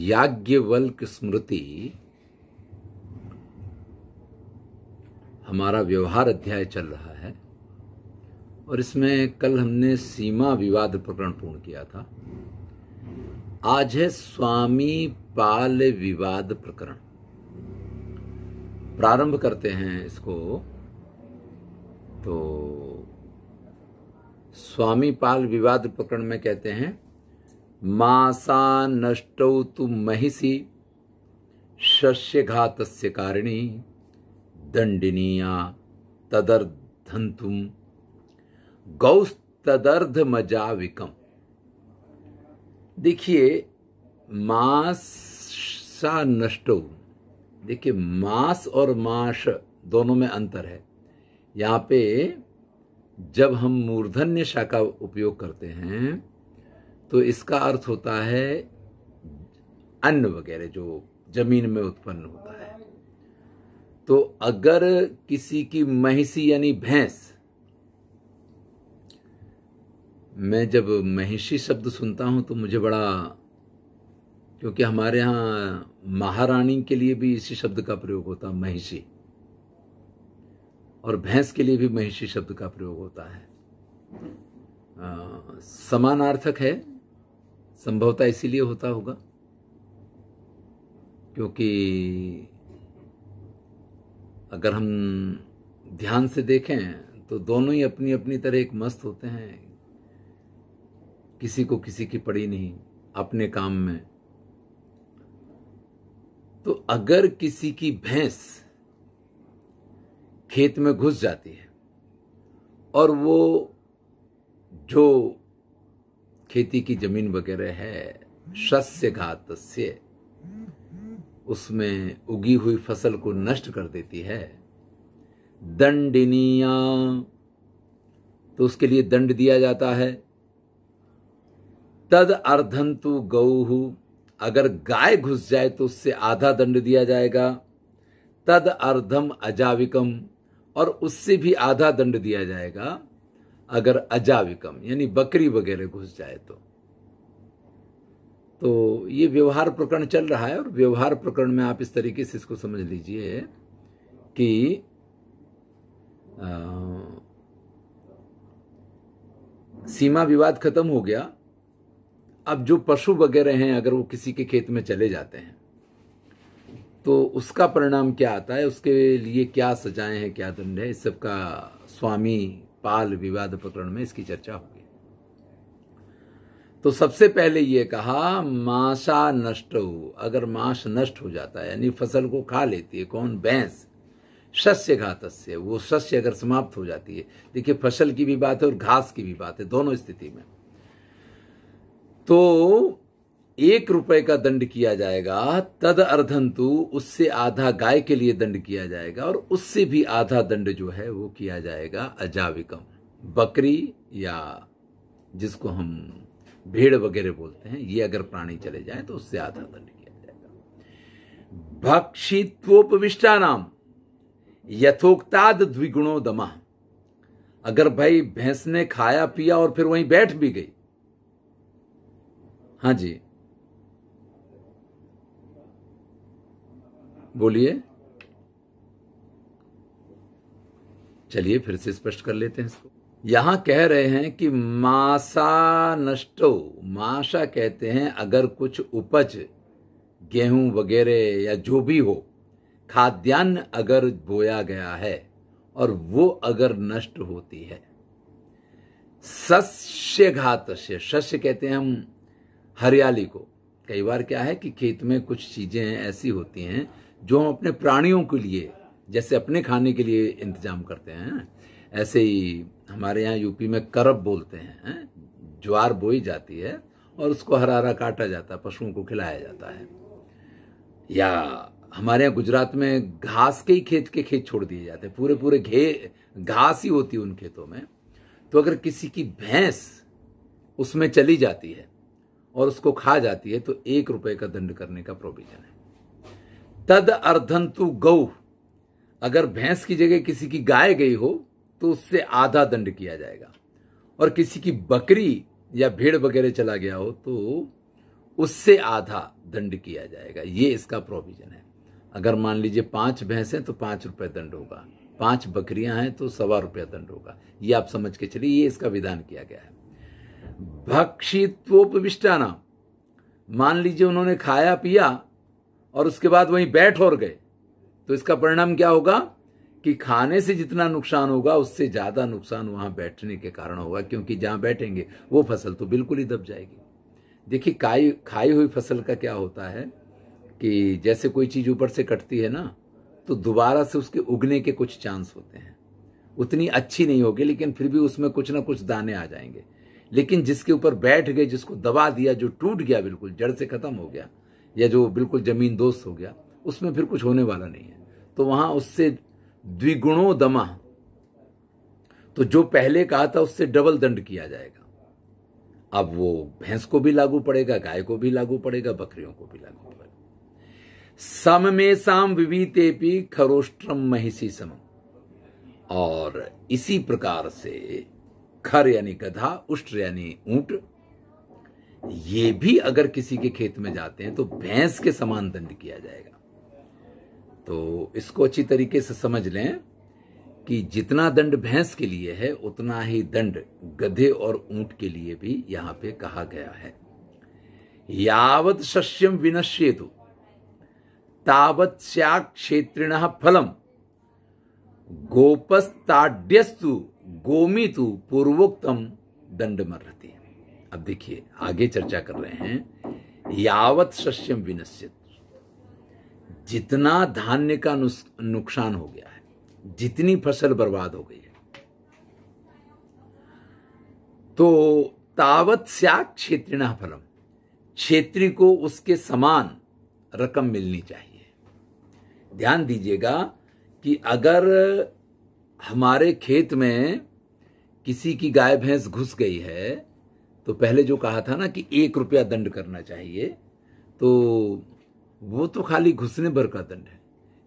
याज्ञवल्क स्मृति हमारा व्यवहार अध्याय चल रहा है और इसमें कल हमने सीमा विवाद प्रकरण पूर्ण किया था आज है स्वामी पाल विवाद प्रकरण प्रारंभ करते हैं इसको तो स्वामी पाल विवाद प्रकरण में कहते हैं मासा नष्टौ तु महिषी शस्यघात कारिणी दंडनीया तदर्धंतुम गौस्तर्ध मजाविकम देखिए मासा नष्टो देखिए मास और माश दोनों में अंतर है यहाँ पे जब हम मूर्धन्य शा का उपयोग करते हैं तो इसका अर्थ होता है अन्न वगैरह जो जमीन में उत्पन्न होता है तो अगर किसी की महिषी यानी भैंस मैं जब महिषी शब्द सुनता हूं तो मुझे बड़ा क्योंकि हमारे यहां महारानी के लिए भी इसी शब्द का प्रयोग होता है महिषी और भैंस के लिए भी महिषी शब्द का प्रयोग होता है आ, समानार्थक है संभवतः इसीलिए होता होगा क्योंकि अगर हम ध्यान से देखें तो दोनों ही अपनी अपनी तरह एक मस्त होते हैं किसी को किसी की पड़ी नहीं अपने काम में तो अगर किसी की भैंस खेत में घुस जाती है और वो जो खेती की जमीन वगैरह है शस्य घात उसमें उगी हुई फसल को नष्ट कर देती है दंडनीया तो उसके लिए दंड दिया जाता है तद अर्धंतु गऊ अगर गाय घुस जाए तो उससे आधा दंड दिया जाएगा तद अर्धम अजाविकम और उससे भी आधा दंड दिया जाएगा अगर अजाविकम यानी बकरी वगैरह घुस जाए तो तो ये व्यवहार प्रकरण चल रहा है और व्यवहार प्रकरण में आप इस तरीके से इसको समझ लीजिए कि आ, सीमा विवाद खत्म हो गया अब जो पशु वगैरह हैं अगर वो किसी के खेत में चले जाते हैं तो उसका परिणाम क्या आता है उसके लिए क्या सजाएं हैं क्या दंड है इस सब का स्वामी पाल विवाद प्रकरण में इसकी चर्चा होगी तो सबसे पहले यह कहा माशा नष्ट हो अगर मांस नष्ट हो जाता है यानी फसल को खा लेती है कौन भैंस शस्य घातस्य वो शस्य अगर समाप्त हो जाती है देखिए फसल की भी बात है और घास की भी बात है दोनों स्थिति में तो एक रुपए का दंड किया जाएगा तद अर्धंतु उससे आधा गाय के लिए दंड किया जाएगा और उससे भी आधा दंड जो है वो किया जाएगा अजाविकम बकरी या जिसको हम भेड़ वगैरह बोलते हैं ये अगर प्राणी चले जाए तो उससे आधा दंड किया जाएगा भक्षित्वोपविष्टा नाम यथोक्ताद द्विगुणो दमा अगर भाई भैंस ने खाया पिया और फिर वहीं बैठ भी गई हाँ जी बोलिए चलिए फिर से स्पष्ट कर लेते हैं इसको यहां कह रहे हैं कि मासा नष्टो माशा कहते हैं अगर कुछ उपज गेहूं वगैरह या जो भी हो खाद्यान्न अगर बोया गया है और वो अगर नष्ट होती है सस्य घात शस्य कहते हैं हम हरियाली को कई बार क्या है कि खेत में कुछ चीजें ऐसी होती हैं जो हम अपने प्राणियों के लिए जैसे अपने खाने के लिए इंतजाम करते हैं ऐसे ही हमारे यहाँ यूपी में करब बोलते हैं ज्वार बोई जाती है और उसको हरा हरा काटा जाता है पशुओं को खिलाया जाता है या हमारे यहाँ गुजरात में घास के ही खेत के खेत छोड़ दिए जाते हैं पूरे पूरे घे घास ही होती है उन खेतों में तो अगर किसी की भैंस उसमें चली जाती है और उसको खा जाती है तो एक रुपए का दंड करने का प्रोविजन है तद अर्धंतु गौ अगर भैंस की जगह किसी की गाय गई हो तो उससे आधा दंड किया जाएगा और किसी की बकरी या भेड़ वगैरह चला गया हो तो उससे आधा दंड किया जाएगा ये इसका प्रोविजन है अगर मान लीजिए पांच भैंस हैं तो पांच रुपये दंड होगा पांच बकरियां हैं तो सवा रुपया दंड होगा ये आप समझ के चलिए ये इसका विधान किया गया है भक्षित्वोपविष्टाना मान लीजिए उन्होंने खाया पिया और उसके बाद वहीं बैठ और गए तो इसका परिणाम क्या होगा कि खाने से जितना नुकसान होगा उससे ज्यादा नुकसान वहां बैठने के कारण होगा क्योंकि जहां बैठेंगे वो फसल तो बिल्कुल ही दब जाएगी देखिए खाई खाई हुई फसल का क्या होता है कि जैसे कोई चीज ऊपर से कटती है ना तो दोबारा से उसके उगने के कुछ चांस होते हैं उतनी अच्छी नहीं होगी लेकिन फिर भी उसमें कुछ ना कुछ दाने आ जाएंगे लेकिन जिसके ऊपर बैठ गए जिसको दबा दिया जो टूट गया बिल्कुल जड़ से खत्म हो गया या जो बिल्कुल जमीन दोस्त हो गया उसमें फिर कुछ होने वाला नहीं है तो वहां उससे द्विगुणो दमा तो जो पहले कहा था उससे डबल दंड किया जाएगा अब वो भैंस को भी लागू पड़ेगा गाय को भी लागू पड़ेगा बकरियों को भी लागू पड़ेगा सम में साम विवीते पी खरोष्ट्रम महिषी सम और इसी प्रकार से खर यानी गधा उष्ट्र यानी ऊंट ये भी अगर किसी के खेत में जाते हैं तो भैंस के समान दंड किया जाएगा तो इसको अच्छी तरीके से समझ लें कि जितना दंड भैंस के लिए है उतना ही दंड गधे और ऊंट के लिए भी यहां पे कहा गया है यावत शस्यम विनश्येतु तावत श्या क्षेत्रिण फलम गोपस्ताड्यस्तु गोमितु पूर्वोक्तम दंड मर रहती है अब देखिए आगे चर्चा कर रहे हैं यावत सस्यम विनश्यत जितना धान्य का नुकसान हो गया है जितनी फसल बर्बाद हो गई है तो तावत स्याक क्षेत्रिणा फलम क्षेत्री को उसके समान रकम मिलनी चाहिए ध्यान दीजिएगा कि अगर हमारे खेत में किसी की गाय भैंस घुस गई है तो पहले जो कहा था ना कि एक रुपया दंड करना चाहिए तो वो तो खाली घुसने भर का दंड है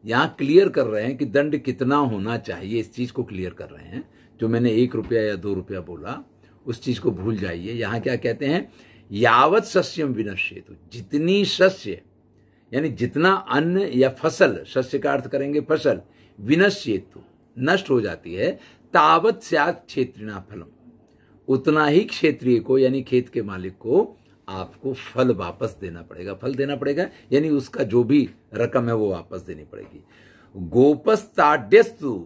यहाँ क्लियर कर रहे हैं कि दंड कितना होना चाहिए इस चीज़ को क्लियर कर रहे हैं जो मैंने एक रुपया या दो रुपया बोला उस चीज़ को भूल जाइए यहाँ क्या कहते हैं यावत सस्यम विनश्य तो जितनी सस्य यानी जितना अन्न या फसल सस्य का अर्थ करेंगे फसल विनश्येतु नष्ट हो जाती है तावत स्यात क्षेत्रिणा फलम उतना ही क्षेत्रीय को यानी खेत के मालिक को आपको फल वापस देना पड़ेगा फल देना पड़ेगा यानी उसका जो भी रकम है वो वापस देनी पड़ेगी गोपस्ताड्यस्तु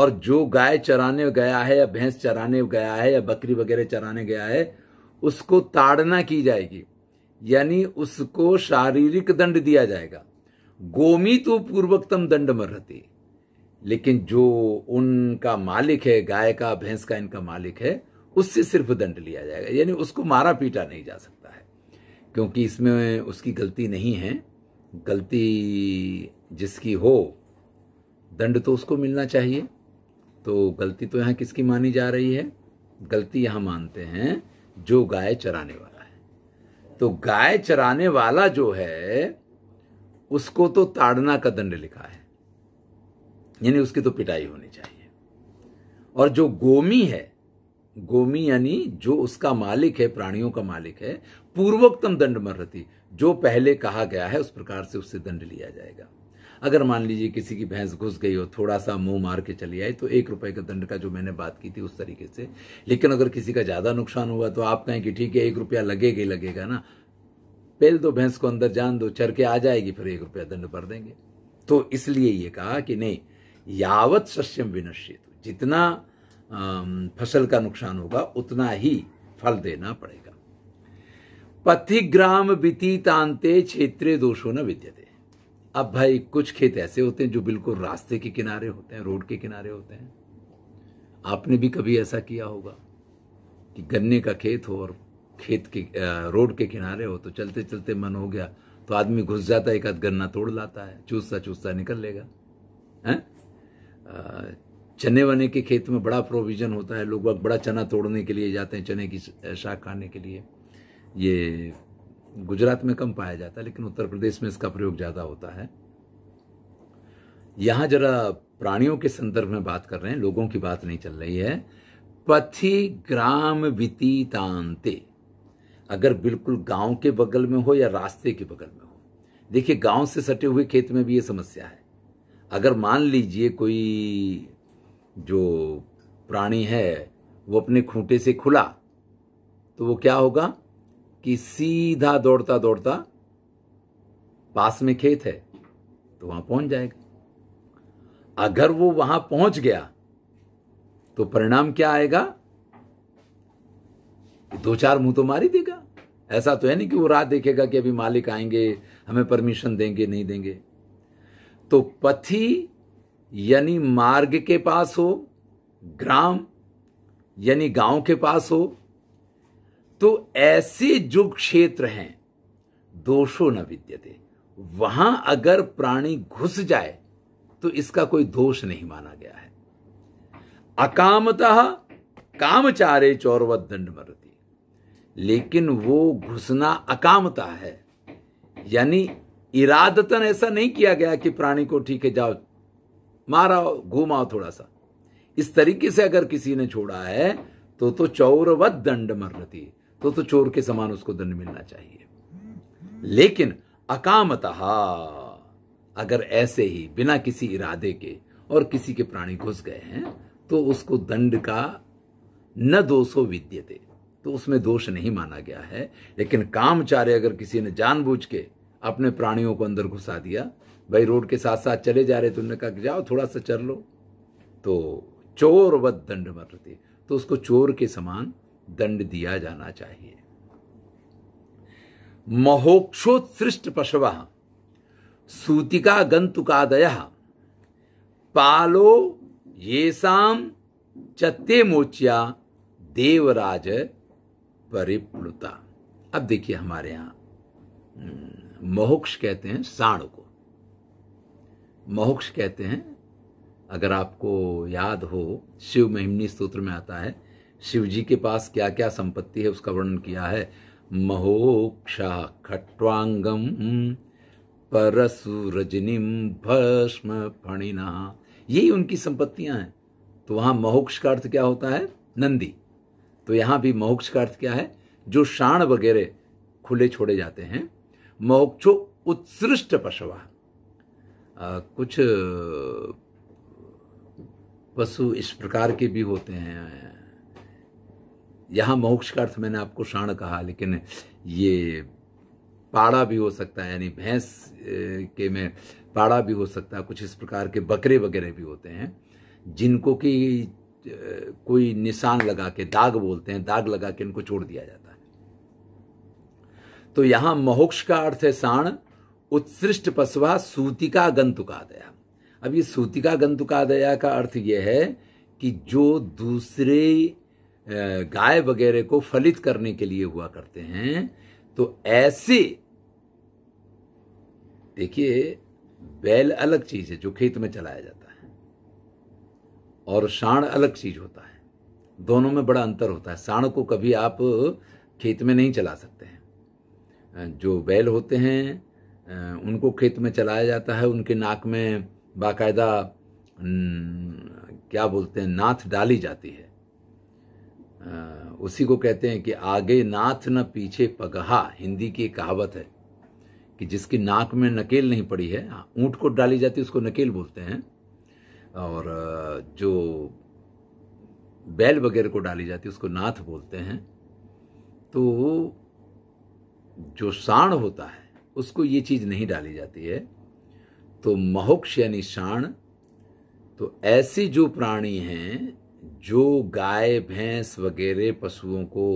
और जो गाय चराने गया है या भैंस चराने गया है या बकरी वगैरह चराने गया है उसको ताड़ना की जाएगी यानी उसको शारीरिक दंड दिया जाएगा गोमी तो पूर्वकतम दंड रहती लेकिन जो उनका मालिक है गाय का भैंस का इनका मालिक है उससे सिर्फ दंड लिया जाएगा यानी उसको मारा पीटा नहीं जा सकता है क्योंकि इसमें उसकी गलती नहीं है गलती जिसकी हो दंड तो उसको मिलना चाहिए तो गलती तो यहाँ किसकी मानी जा रही है गलती यहाँ मानते हैं जो गाय चराने वाला है तो गाय चराने वाला जो है उसको तो ताड़ना का दंड लिखा है यानी उसकी तो पिटाई होनी चाहिए और जो गोमी है गोमी यानी जो उसका मालिक है प्राणियों का मालिक है पूर्वोक्तम दंड मरती जो पहले कहा गया है उस प्रकार से उससे दंड लिया जाएगा अगर मान लीजिए किसी की भैंस घुस गई हो थोड़ा सा मुंह मार के चली आई तो एक रुपए का दंड का जो मैंने बात की थी उस तरीके से लेकिन अगर किसी का ज्यादा नुकसान हुआ तो आप कहें कि ठीक है एक रुपया लगेगा ही लगेगा ना पहले दो तो भैंस को अंदर जान दो चर के आ जाएगी फिर एक रुपया दंड भर देंगे तो इसलिए ये कहा कि नहीं यावत सस्यम विनश्येतु जितना फसल का नुकसान होगा उतना ही फल देना पड़ेगा पथिग्राम वितीतांते क्षेत्रीय दोषो न विद्यते अब भाई कुछ खेत ऐसे होते हैं जो बिल्कुल रास्ते के किनारे होते हैं रोड के किनारे होते हैं आपने भी कभी ऐसा किया होगा कि गन्ने का खेत हो और खेत के रोड के किनारे हो तो चलते चलते मन हो गया तो आदमी घुस जाता है एक आध गन्ना तोड़ लाता है चूसता चूसता निकल लेगा हैं चने वने के खेत में बड़ा प्रोविज़न होता है लोग बड़ा चना तोड़ने के लिए जाते हैं चने की शाख खाने के लिए ये गुजरात में कम पाया जाता है लेकिन उत्तर प्रदेश में इसका प्रयोग ज़्यादा होता है यहाँ जरा प्राणियों के संदर्भ में बात कर रहे हैं लोगों की बात नहीं चल रही है पथि ग्राम वितीतांते अगर बिल्कुल गांव के बगल में हो या रास्ते के बगल में हो देखिए गांव से सटे हुए खेत में भी ये समस्या है अगर मान लीजिए कोई जो प्राणी है वो अपने खूंटे से खुला तो वो क्या होगा कि सीधा दौड़ता दौड़ता पास में खेत है तो वहां पहुंच जाएगा अगर वो वहां पहुंच गया तो परिणाम क्या आएगा दो चार मुंह तो मारी देगा ऐसा तो है नहीं कि वो रात देखेगा कि अभी मालिक आएंगे हमें परमिशन देंगे नहीं देंगे तो पथि यानी मार्ग के पास हो ग्राम यानी गांव के पास हो तो ऐसे जो क्षेत्र हैं दोषो न विद्यते वहां अगर प्राणी घुस जाए तो इसका कोई दोष नहीं माना गया है अकामतः कामचारे चौरवत दंड मरती लेकिन वो घुसना अकामता है यानी इरादतन ऐसा नहीं किया गया कि प्राणी को ठीक है जाओ माराओ घूमाओ थोड़ा सा इस तरीके से अगर किसी ने छोड़ा है तो तो चौरवत दंड मरती तो तो चोर के समान उसको दंड मिलना चाहिए लेकिन अकामतः अगर ऐसे ही बिना किसी इरादे के और किसी के प्राणी घुस गए हैं तो उसको दंड का न दोषो विद्यते तो उसमें दोष नहीं माना गया है लेकिन कामचार्य अगर किसी ने जानबूझ के अपने प्राणियों को अंदर घुसा दिया भाई रोड के साथ साथ चले जा रहे तुमने कहा कि जाओ थोड़ा सा चल लो तो चोर व दंड मरते तो उसको चोर के समान दंड दिया जाना चाहिए महोक्षोत्सृष्ट पशवा सूतिका गंतुकादय पालो ये साम चत्ते मोचिया देवराज परिप्लुता अब देखिए हमारे यहाँ हम्म, मोहक्ष कहते हैं साण को मोहक्ष कहते हैं अगर आपको याद हो शिव महिमनी स्त्रोत्र में आता है शिव जी के पास क्या क्या संपत्ति है उसका वर्णन किया है महोक्षा खट्वांगम परसु रजनीम भस्म फणिना यही उनकी संपत्तियां हैं तो वहां महोक्ष का अर्थ क्या होता है नंदी तो यहां भी मोहक्ष का अर्थ क्या है जो शाण वगैरह खुले छोड़े जाते हैं मोक्षो उत्सृष्ट पशवा कुछ पशु इस प्रकार के भी होते हैं यहाँ मोक्ष का अर्थ मैंने आपको शाण कहा लेकिन ये पाड़ा भी हो सकता है यानी भैंस के में पाड़ा भी हो सकता है कुछ इस प्रकार के बकरे वगैरह भी होते हैं जिनको कि कोई निशान लगा के दाग बोलते हैं दाग लगा के इनको छोड़ दिया जाता है तो यहां मोक्ष का अर्थ है साण उत्सृष्ट पशुआ सूतिका गंतुकादया अब ये सूतिका गंतुकादया का अर्थ यह है कि जो दूसरे गाय वगैरह को फलित करने के लिए हुआ करते हैं तो ऐसे देखिए बैल अलग चीज है जो खेत में चलाया जाता है और साण अलग चीज होता है दोनों में बड़ा अंतर होता है साण को कभी आप खेत में नहीं चला सकते हैं जो बैल होते हैं उनको खेत में चलाया जाता है उनके नाक में बाकायदा क्या बोलते हैं नाथ डाली जाती है उसी को कहते हैं कि आगे नाथ न पीछे पगहा हिंदी की कहावत है कि जिसकी नाक में नकेल नहीं पड़ी है हाँ, ऊँट को डाली जाती है उसको नकेल बोलते हैं और जो बैल वगैरह को डाली जाती है उसको नाथ बोलते हैं तो जो साण होता है उसको ये चीज नहीं डाली जाती है तो महोक्ष यानी साण तो ऐसे जो प्राणी हैं जो गाय भैंस वगैरह पशुओं को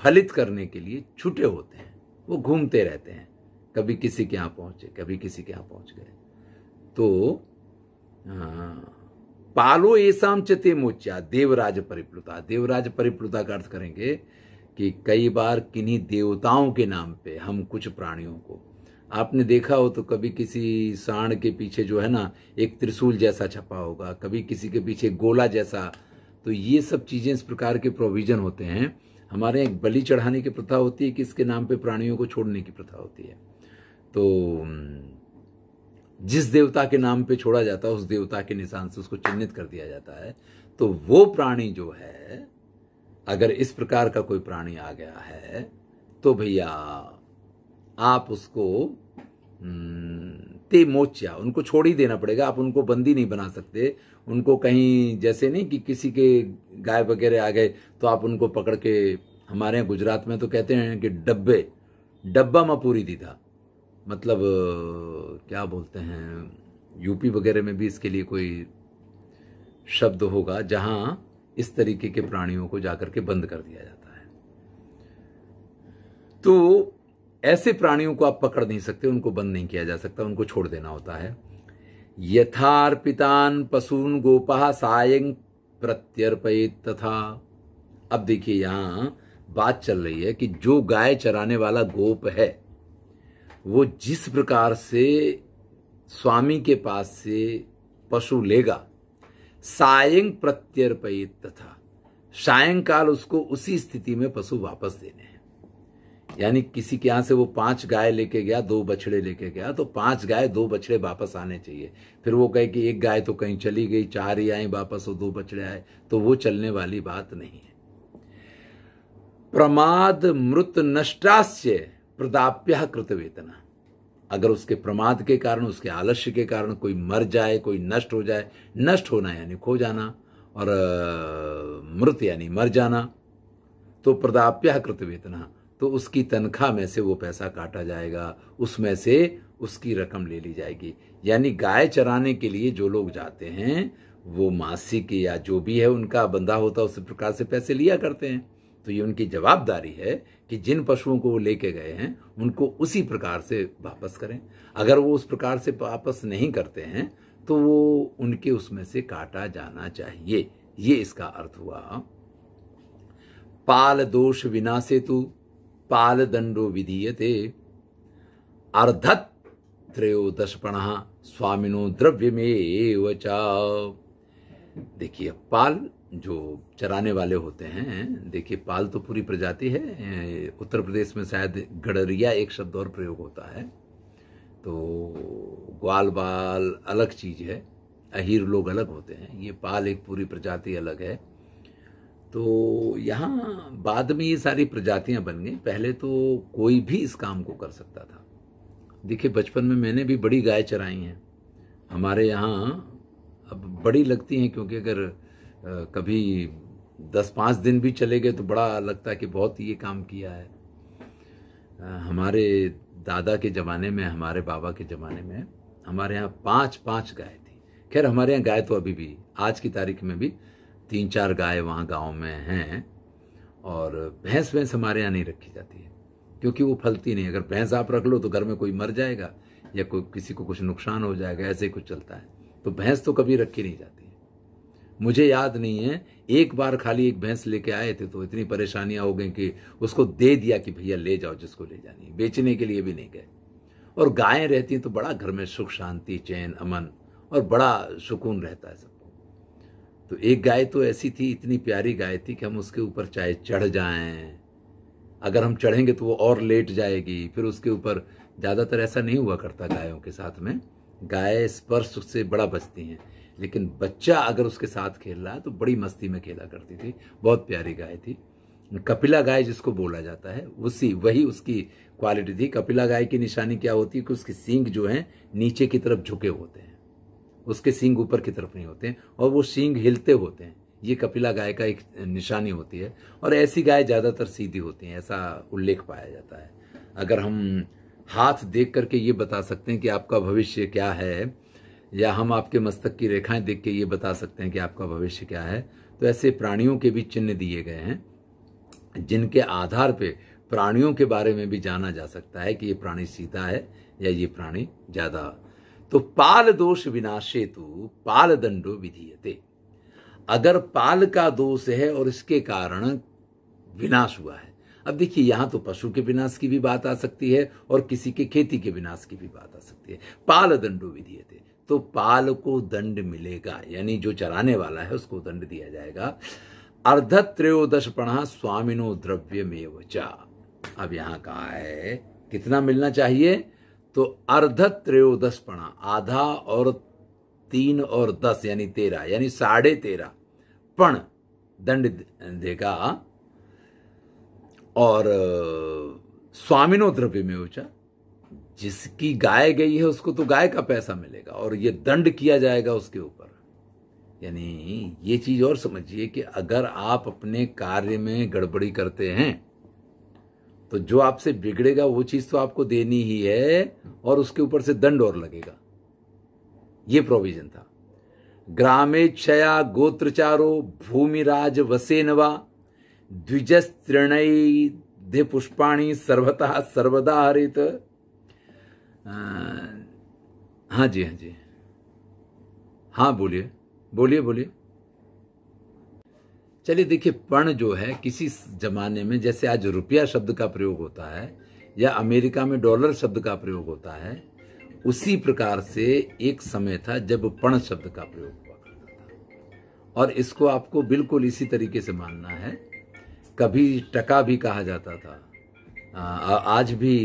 फलित करने के लिए छुटे होते हैं वो घूमते रहते हैं कभी किसी के यहाँ पहुंचे कभी किसी के यहाँ पहुंच गए तो आ, पालो ऐसा चते मोचा देवराज परिप्लुता देवराज परिप्लुता का अर्थ करेंगे कि कई बार किन्हीं देवताओं के नाम पे हम कुछ प्राणियों को आपने देखा हो तो कभी किसी सांड के पीछे जो है ना एक त्रिशूल जैसा छपा होगा कभी किसी के पीछे गोला जैसा तो ये सब चीज़ें इस प्रकार के प्रोविजन होते हैं हमारे यहाँ एक बलि चढ़ाने की प्रथा होती है कि इसके नाम पे प्राणियों को छोड़ने की प्रथा होती है तो जिस देवता के नाम पे छोड़ा जाता है उस देवता के निशान से उसको चिन्हित कर दिया जाता है तो वो प्राणी जो है अगर इस प्रकार का कोई प्राणी आ गया है तो भैया आप उसको हम्म, ते मोचिया उनको छोड़ ही देना पड़ेगा आप उनको बंदी नहीं बना सकते उनको कहीं जैसे नहीं कि किसी के गाय वगैरह आ गए तो आप उनको पकड़ के हमारे यहाँ गुजरात में तो कहते हैं कि डब्बे डब्बा में पूरी दीदा मतलब क्या बोलते हैं यूपी वगैरह में भी इसके लिए कोई शब्द होगा जहाँ इस तरीके के प्राणियों को जाकर के बंद कर दिया जाता है तो ऐसे प्राणियों को आप पकड़ नहीं सकते उनको बंद नहीं किया जा सकता उनको छोड़ देना होता है यथार्पितान पशुन गोपा साय प्रत्यर्पित तथा अब देखिए यहां बात चल रही है कि जो गाय चराने वाला गोप है वो जिस प्रकार से स्वामी के पास से पशु लेगा सायं प्रत्यर्पयित तथा सायंकाल उसको उसी स्थिति में पशु वापस देने हैं यानी किसी के यहां से वो पांच गाय लेके गया दो बछड़े लेके गया तो पांच गाय दो बछड़े वापस आने चाहिए फिर वो कहे कि एक गाय तो कहीं चली गई चार ही आई वापस और दो बछड़े आए तो वो चलने वाली बात नहीं है प्रमाद मृत नष्टास्य प्रदाप्य कृत वेतना अगर उसके प्रमाद के कारण उसके आलस्य के कारण कोई मर जाए कोई नष्ट हो जाए नष्ट होना यानी खो जाना और मृत यानी मर जाना तो प्रदाप्या कृत वेतना तो उसकी तनख्वाह में से वो पैसा काटा जाएगा उसमें से उसकी रकम ले ली जाएगी यानी गाय चराने के लिए जो लोग जाते हैं वो मासिक या जो भी है उनका बंधा होता है उस प्रकार से पैसे लिया करते हैं तो ये उनकी जवाबदारी है कि जिन पशुओं को वो लेके गए हैं उनको उसी प्रकार से वापस करें अगर वो उस प्रकार से वापस नहीं करते हैं तो वो उनके उसमें से काटा जाना चाहिए ये इसका अर्थ हुआ पाल दोष विनाशे तु पाल दंडो विधीयते अर्धत त्रयोदशपण स्वामिनो द्रव्य में देखिए पाल जो चराने वाले होते हैं देखिए पाल तो पूरी प्रजाति है उत्तर प्रदेश में शायद गडरिया एक शब्द और प्रयोग होता है तो ग्वाल बाल अलग चीज़ है अहीर लोग अलग होते हैं ये पाल एक पूरी प्रजाति अलग है तो यहाँ बाद में ये सारी प्रजातियाँ बन गई पहले तो कोई भी इस काम को कर सकता था देखिए बचपन में मैंने भी बड़ी गाय चराई हैं हमारे यहाँ अब बड़ी लगती हैं क्योंकि अगर कभी दस पाँच दिन भी चले गए तो बड़ा लगता है कि बहुत ये काम किया है हमारे दादा के ज़माने में हमारे बाबा के ज़माने में हमारे यहाँ पाँच पाँच गाय थी खैर हमारे यहाँ गाय तो अभी भी आज की तारीख में भी तीन चार गाय वहाँ गांव में हैं और भैंस भैंस हमारे यहाँ नहीं रखी जाती है क्योंकि वो फलती नहीं अगर भैंस आप रख लो तो घर में कोई मर जाएगा या कोई किसी को कुछ नुकसान हो जाएगा ऐसे ही कुछ चलता है तो भैंस तो कभी रखी नहीं जाती मुझे याद नहीं है एक बार खाली एक भैंस लेके आए थे तो इतनी परेशानियां हो गई कि उसको दे दिया कि भैया ले जाओ जिसको ले जानी है बेचने के लिए भी नहीं गए और गायें रहती हैं तो बड़ा घर में सुख शांति चैन अमन और बड़ा सुकून रहता है सबको तो एक गाय तो ऐसी थी इतनी प्यारी गाय थी कि हम उसके ऊपर चाहे चढ़ जाएं अगर हम चढ़ेंगे तो वो और लेट जाएगी फिर उसके ऊपर ज़्यादातर ऐसा नहीं हुआ करता गायों के साथ में गाय स्पर्श से बड़ा बचती हैं लेकिन बच्चा अगर उसके साथ खेल रहा है तो बड़ी मस्ती में खेला करती थी बहुत प्यारी गाय थी कपिला गाय जिसको बोला जाता है उसी वही उसकी क्वालिटी थी कपिला गाय की निशानी क्या होती है कि उसके सींग जो हैं नीचे की तरफ झुके होते हैं उसके सींग ऊपर की तरफ नहीं होते हैं और वो सींग हिलते होते हैं ये कपिला गाय का एक निशानी होती है और ऐसी गाय ज़्यादातर सीधी होती हैं ऐसा उल्लेख पाया जाता है अगर हम हाथ देख करके ये बता सकते हैं कि आपका भविष्य क्या है या हम आपके मस्तक की रेखाएं देख के ये बता सकते हैं कि आपका भविष्य क्या है तो ऐसे प्राणियों के भी चिन्ह दिए गए हैं जिनके आधार पे प्राणियों के बारे में भी जाना जा सकता है कि ये प्राणी सीता है या ये प्राणी ज्यादा तो पाल दोष विनाशे तो पाल दंडो विधीयते अगर पाल का दोष है और इसके कारण विनाश हुआ है अब देखिए यहां तो पशु के विनाश की भी बात आ सकती है और किसी के खेती के विनाश की भी बात आ सकती है पाल दंडो विधीयते तो पाल को दंड मिलेगा यानी जो चराने वाला है उसको दंड दिया जाएगा अर्ध त्रयोदश पढ़ा स्वामिनो द्रव्य में वचा अब यहां कहा है कितना मिलना चाहिए तो अर्ध त्रयोदश पढ़ा आधा और तीन और दस यानी तेरह यानी साढ़े तेरह पण दंड देगा और स्वामिनो द्रव्य में ऊंचा जिसकी गाय गई है उसको तो गाय का पैसा मिलेगा और ये दंड किया जाएगा उसके ऊपर यानी ये चीज और समझिए कि अगर आप अपने कार्य में गड़बड़ी करते हैं तो जो आपसे बिगड़ेगा वो चीज तो आपको देनी ही है और उसके ऊपर से दंड और लगेगा ये प्रोविजन था ग्रामे क्षया गोत्रचारो भूमिराज वसेनवा द्विजस्त्रणई दे पुष्पाणी सर्वतः सर्वदा हरित हाँ, हाँ जी हाँ जी हाँ बोलिए बोलिए बोलिए चलिए देखिए पण जो है किसी जमाने में जैसे आज रुपया शब्द का प्रयोग होता है या अमेरिका में डॉलर शब्द का प्रयोग होता है उसी प्रकार से एक समय था जब पण शब्द का प्रयोग हुआ करता था और इसको आपको बिल्कुल इसी तरीके से मानना है कभी टका भी कहा जाता था आ, आज भी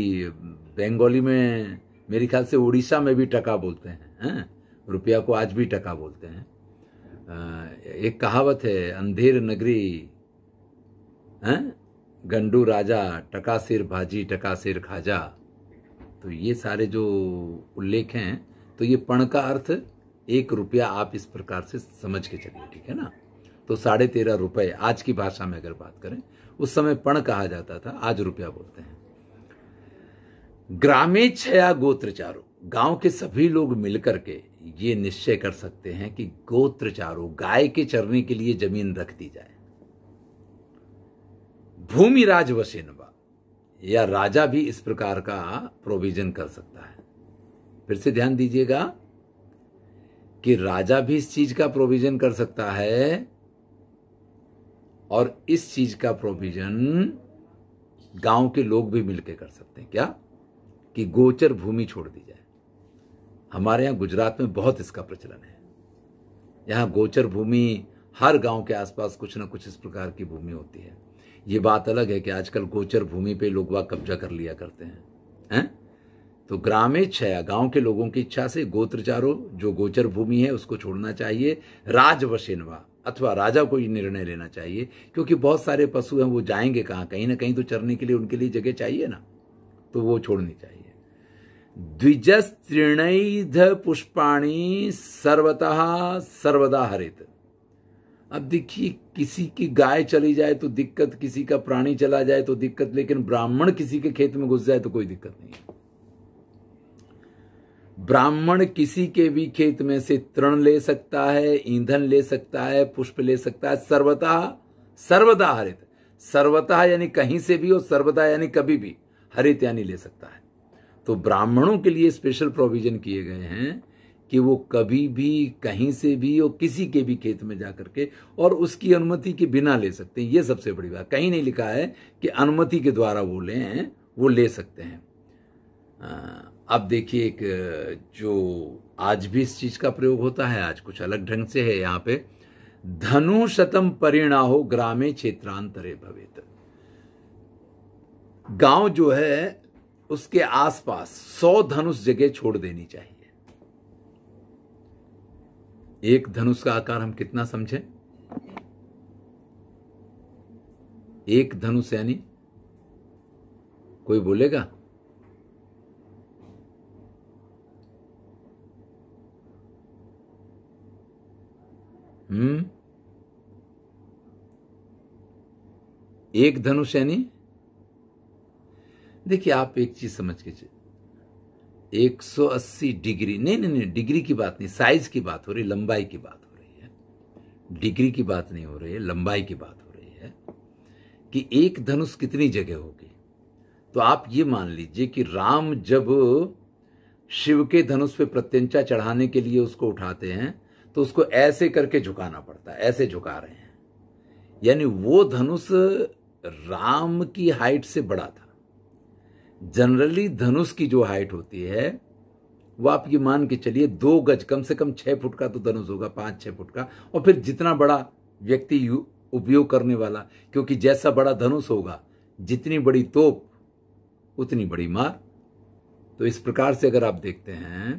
बंगाली में मेरे ख्याल से उड़ीसा में भी टका बोलते हैं है रुपया को आज भी टका बोलते हैं एक कहावत है अंधेर नगरी है गंडू राजा टका सिर भाजी टका सिर खाजा तो ये सारे जो उल्लेख हैं तो ये पण का अर्थ एक रुपया आप इस प्रकार से समझ के चलिए ठीक है ना तो साढ़े तेरह रुपये आज की भाषा में अगर बात करें उस समय पण कहा जाता था आज रुपया बोलते हैं ग्रामे छया गोत्रचारो गांव के सभी लोग मिलकर के ये निश्चय कर सकते हैं कि गोत्रचारो गाय के चरने के लिए जमीन रख दी जाए भूमि राज वसेनवा या राजा भी इस प्रकार का प्रोविजन कर सकता है फिर से ध्यान दीजिएगा कि राजा भी इस चीज का प्रोविजन कर सकता है और इस चीज का प्रोविजन गांव के लोग भी मिलकर कर सकते हैं क्या कि गोचर भूमि छोड़ दी जाए हमारे यहाँ गुजरात में बहुत इसका प्रचलन है यहाँ गोचर भूमि हर गांव के आसपास कुछ ना कुछ इस प्रकार की भूमि होती है ये बात अलग है कि आजकल गोचर भूमि पे लोग वह कब्जा कर लिया करते हैं हैं तो ग्रामीण छया गांव के लोगों की इच्छा से गोत्रचारों जो गोचर भूमि है उसको छोड़ना चाहिए राजवशेनवा अथवा राजा को ये निर्णय लेना चाहिए क्योंकि बहुत सारे पशु हैं वो जाएंगे कहाँ कहीं ना कहीं तो चरने के लिए उनके लिए जगह चाहिए ना तो वो छोड़नी चाहिए द्विजस्त्रिणध पुष्पाणी सर्वतः सर्वदा हरित अब देखिए किसी की गाय चली जाए तो दिक्कत किसी का प्राणी चला जाए तो दिक्कत लेकिन ब्राह्मण किसी के खेत में घुस जाए तो कोई दिक्कत नहीं ब्राह्मण किसी के भी खेत में से तृण ले सकता है ईंधन ले सकता है पुष्प ले सकता है सर्वतः सर्वदा हरित सर्वतः यानी कहीं से भी और सर्वदा यानी कभी भी हरित यानी ले सकता है तो ब्राह्मणों के लिए स्पेशल प्रोविजन किए गए हैं कि वो कभी भी कहीं से भी और किसी के भी खेत में जा करके और उसकी अनुमति के बिना ले सकते हैं ये सबसे बड़ी बात कहीं नहीं लिखा है कि अनुमति के द्वारा वो ले वो ले सकते हैं अब देखिए एक जो आज भी इस चीज़ का प्रयोग होता है आज कुछ अलग ढंग से है यहाँ पे धनु शतम परिणाहो ग्रामे क्षेत्रांतरे भवेत गांव जो है उसके आसपास सौ धनुष जगह छोड़ देनी चाहिए एक धनुष का आकार हम कितना समझें एक धनुष यानी कोई बोलेगा हम्म एक धनुष यानी देखिए आप एक चीज समझ के चलिए 180 डिग्री नहीं नहीं नहीं डिग्री की बात नहीं साइज की बात हो रही लंबाई की बात हो रही है डिग्री की बात नहीं हो रही है लंबाई की बात हो रही है कि एक धनुष कितनी जगह होगी तो आप ये मान लीजिए कि राम जब शिव के धनुष पे प्रत्यंचा चढ़ाने के लिए उसको उठाते हैं तो उसको ऐसे करके झुकाना पड़ता है ऐसे झुका रहे हैं यानी वो धनुष राम की हाइट से बड़ा था जनरली धनुष की जो हाइट होती है वो आप ये मान के चलिए दो गज कम से कम छह फुट का तो धनुष होगा पांच छह फुट का और फिर जितना बड़ा व्यक्ति उपयोग करने वाला क्योंकि जैसा बड़ा धनुष होगा जितनी बड़ी तोप उतनी बड़ी मार तो इस प्रकार से अगर आप देखते हैं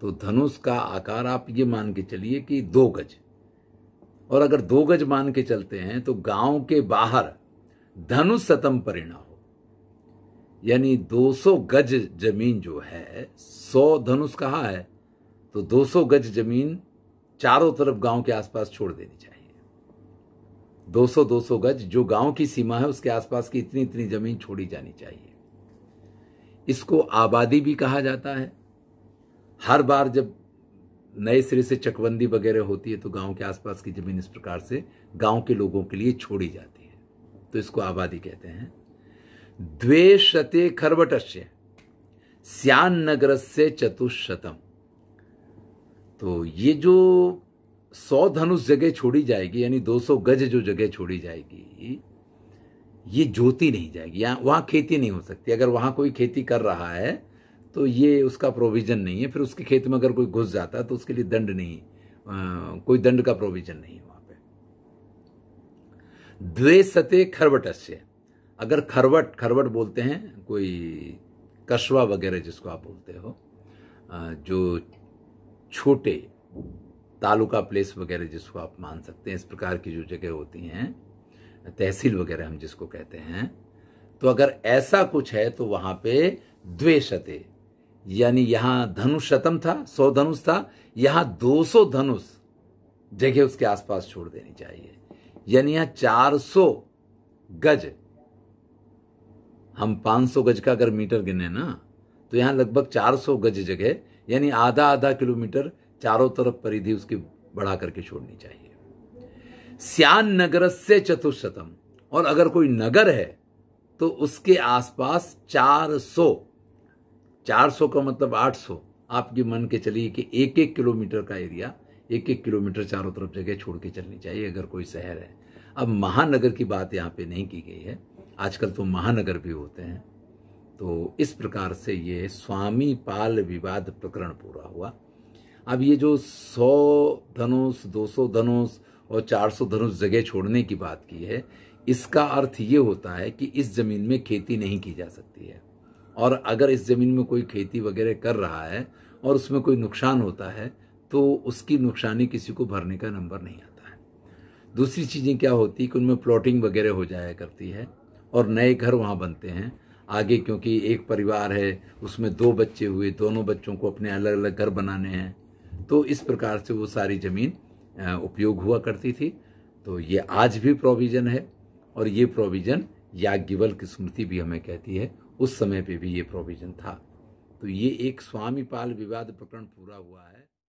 तो धनुष का आकार आप ये मान के चलिए कि दो गज और अगर दो गज मान के चलते हैं तो गांव के बाहर धनुष सतम परिणाम यानी 200 गज जमीन जो है 100 धनुष कहा है तो 200 गज जमीन चारों तरफ गांव के आसपास छोड़ देनी चाहिए 200 200 गज जो गांव की सीमा है उसके आसपास की इतनी इतनी जमीन छोड़ी जानी चाहिए इसको आबादी भी कहा जाता है हर बार जब नए सिरे से चकबंदी वगैरह होती है तो गांव के आसपास की ज़मीन इस प्रकार से गांव के लोगों के लिए छोड़ी जाती है तो इसको आबादी कहते हैं द्वे शते खरबटस्य सियान नगर से चतुशतम तो ये जो सौ धनुष जगह छोड़ी जाएगी यानी दो सौ गज जो जगह छोड़ी जाएगी ये जोती नहीं जाएगी यहाँ वहाँ खेती नहीं हो सकती अगर वहाँ कोई खेती कर रहा है तो ये उसका प्रोविज़न नहीं है फिर उसके खेत में अगर कोई घुस जाता है तो उसके लिए दंड नहीं आ, कोई दंड का प्रोविज़न नहीं है वहाँ पे द्वे सते खरबटस्य अगर खरवट खरवट बोलते हैं कोई कशवा वगैरह जिसको आप बोलते हो जो छोटे तालुका प्लेस वगैरह जिसको आप मान सकते हैं इस प्रकार की जो जगह होती हैं तहसील वगैरह हम जिसको कहते हैं तो अगर ऐसा कुछ है तो वहां पे शते यानी यहाँ धनुष शतम था सौ धनुष था यहाँ दो सौ धनुष जगह उसके आसपास छोड़ देनी चाहिए यानी यहाँ चार सौ गज हम 500 गज का अगर मीटर गिने ना तो यहाँ लगभग 400 गज जगह यानी आधा आधा किलोमीटर चारों तरफ परिधि उसकी बढ़ा करके छोड़नी चाहिए सियान नगर से चतुशतम और अगर कोई नगर है तो उसके आसपास 400 400 का मतलब 800 आपके मन के चलिए कि एक एक किलोमीटर का एरिया एक एक किलोमीटर चारों तरफ जगह छोड़ के चलनी चाहिए अगर कोई शहर है अब महानगर की बात यहाँ पे नहीं की गई है आजकल तो महानगर भी होते हैं तो इस प्रकार से ये स्वामी पाल विवाद प्रकरण पूरा हुआ अब ये जो सौ धनुष दो सौ धनुष और चार सौ धनुष जगह छोड़ने की बात की है इसका अर्थ ये होता है कि इस ज़मीन में खेती नहीं की जा सकती है और अगर इस ज़मीन में कोई खेती वगैरह कर रहा है और उसमें कोई नुकसान होता है तो उसकी नुकसानी किसी को भरने का नंबर नहीं आता है दूसरी चीज़ें क्या होती कि उनमें प्लॉटिंग वगैरह हो जाया करती है और नए घर वहाँ बनते हैं आगे क्योंकि एक परिवार है उसमें दो बच्चे हुए दोनों बच्चों को अपने अलग अलग घर बनाने हैं तो इस प्रकार से वो सारी ज़मीन उपयोग हुआ करती थी तो ये आज भी प्रोविज़न है और ये प्रोविज़न याज्ञवल की स्मृति भी हमें कहती है उस समय पे भी ये प्रोविज़न था तो ये एक स्वामीपाल विवाद प्रकरण पूरा हुआ है